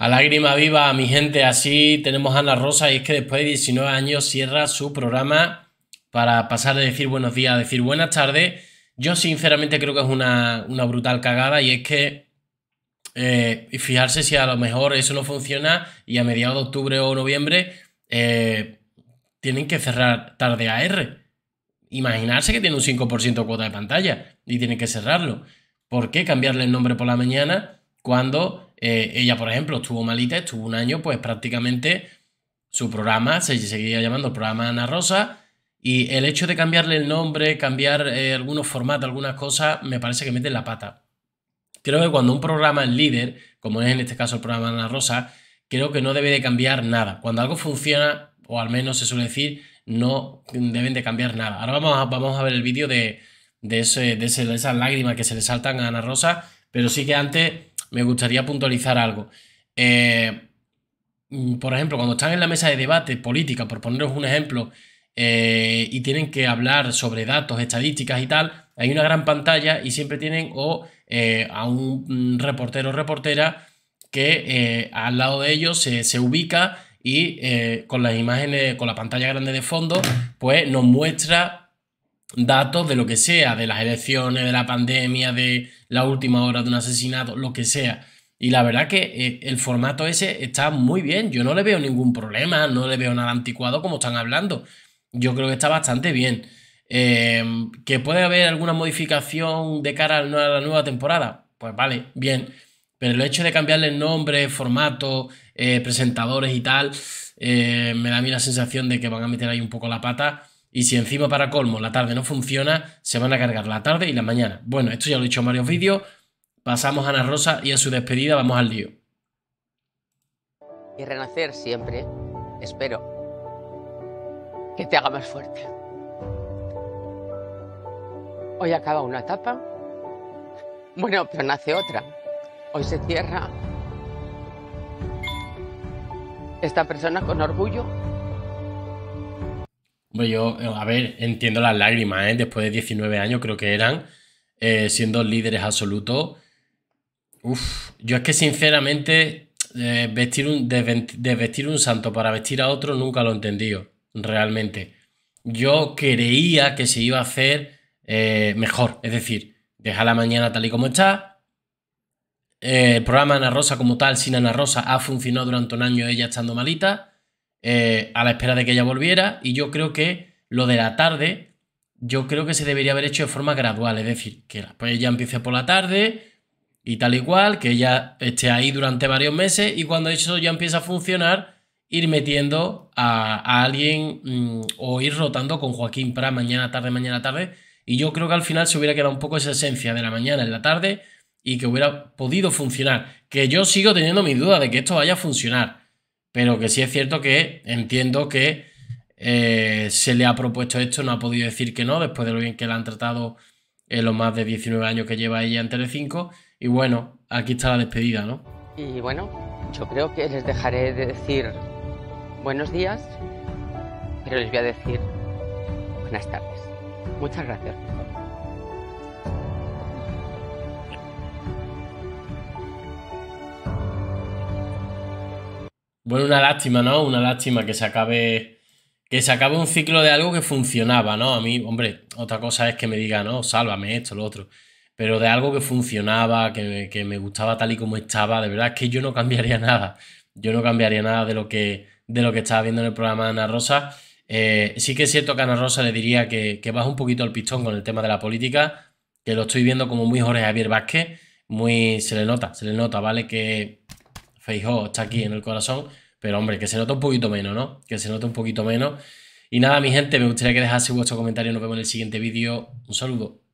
A lágrima viva, a mi gente, así tenemos a Ana Rosa y es que después de 19 años cierra su programa para pasar de decir buenos días a decir buenas tardes. Yo sinceramente creo que es una, brutal cagada y es que eh, y fijarse si a lo mejor eso no funciona y a mediados de octubre o noviembre eh, tienen que cerrar tarde R. Imaginarse que tiene un 5% cuota de pantalla y tienen que cerrarlo. ¿Por qué cambiarle el nombre por la mañana cuando eh, ella, por ejemplo, estuvo malita, estuvo un año, pues prácticamente su programa se seguía llamando programa Ana Rosa y el hecho de cambiarle el nombre, cambiar eh, algunos formatos, algunas cosas, me parece que mete la pata. Creo que cuando un programa es líder, como es en este caso el programa Ana Rosa, creo que no debe de cambiar nada. Cuando algo funciona, o al menos se suele decir, no deben de cambiar nada. Ahora vamos a, vamos a ver el vídeo de, de esas lágrimas que se le saltan a Ana Rosa, pero sí que antes me gustaría puntualizar algo. Eh, mm, por ejemplo, cuando están en la mesa de debate política, por poneros un ejemplo, eh, y tienen que hablar sobre datos, estadísticas y tal, hay una gran pantalla y siempre tienen o eh, a un mm, reportero o reportera que al lado de ellos se, se ubica y con las imágenes, con la pantalla grande de fondo, pues nos muestra datos de lo que sea, de las elecciones, de la pandemia, de la última hora de un asesinato, lo que sea. Y la verdad que eh, el formato ese está muy bien. Yo no le veo ningún problema, no le veo nada anticuado como están hablando. Yo creo que está bastante bien. Em, ¿Que puede haber alguna modificación de cara a la nueva temporada? Pues vale, bien. Pero el hecho de cambiarle el nombre, formato, eh, presentadores y tal, eh, me da a mí la sensación de que van a meter ahí un poco la pata y si encima para colmo la tarde no funciona, se van a cargar la tarde y la mañana. Bueno, esto ya lo he dicho en varios vídeos. Pasamos a Ana Rosa y a su despedida vamos al lío. Y renacer siempre, espero, que te haga más fuerte. Hoy acaba una etapa. Bueno, pero nace otra. Hoy se cierra esta persona con orgullo bueno yo, eh, a ver, entiendo las lágrimas, ¿eh? Después de 19 años creo que eran, eh, siendo líderes absolutos. Uf, yo es que sinceramente eh, vestir un, desvestir un santo para vestir a otro nunca lo he entendido, realmente. Yo creía que se iba a hacer mejor, es decir, deja la mañana tal y como está. el programa Ana Rosa como tal, sin Ana Rosa, ha funcionado durante un año ella estando malita. Eh, a la espera de que ella volviera y yo creo que lo de la tarde, yo creo que se debería haber hecho de forma gradual, es decir, que pues ella empiece por la tarde y tal igual que ella esté ahí durante varios meses y cuando eso ya empieza a funcionar, ir metiendo a, alguien mm, o ir rotando con Joaquín para mañana tarde, mañana tarde. Y yo creo que al final se hubiera quedado un poco esa esencia de la mañana en la tarde y que hubiera podido funcionar. Que yo sigo teniendo mi duda de que esto vaya a funcionar pero que sí es cierto que entiendo que eh, se le ha propuesto esto, no ha podido decir que no, después de lo bien que la han tratado en los más de 19 años que lleva ella en Telecinco. Y bueno, aquí está la despedida, ¿no? Y bueno, yo creo que les dejaré de decir buenos días, pero les voy a decir buenas tardes. Muchas gracias. Bueno, una lástima, ¿no? Una lástima que se acabe. Que se acabe un ciclo de algo que funcionaba, ¿no? A mí, hombre, otra cosa es que me diga, no, sálvame esto, lo otro. Pero de algo que funcionaba, que, me gustaba tal y como estaba, de verdad es que yo no cambiaría nada. Yo no cambiaría nada de lo que, de lo que estaba viendo en el programa de Ana Rosa. Eh, sí que es cierto que Ana Rosa le diría que, que un poquito el pistón con el tema de la política, que lo estoy viendo como muy Jorge Javier Vázquez, muy se le nota, se le nota, ¿vale? Que Feijó está aquí en el corazón, pero hombre, que se nota un poquito menos, ¿no? Que se note un poquito menos. Y nada, mi gente, me gustaría que dejase vuestro comentario. Nos vemos en el siguiente vídeo. Un saludo.